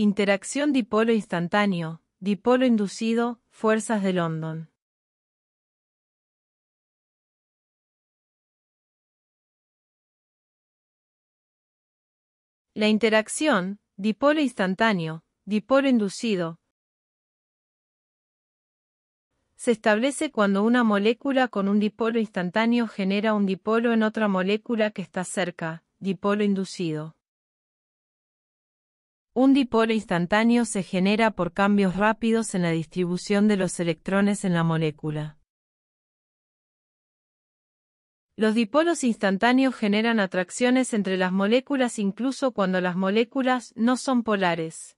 Interacción dipolo instantáneo, dipolo inducido, fuerzas de London. La interacción, dipolo instantáneo, dipolo inducido, se establece cuando una molécula con un dipolo instantáneo genera un dipolo en otra molécula que está cerca, dipolo inducido. Un dipolo instantáneo se genera por cambios rápidos en la distribución de los electrones en la molécula. Los dipolos instantáneos generan atracciones entre las moléculas incluso cuando las moléculas no son polares.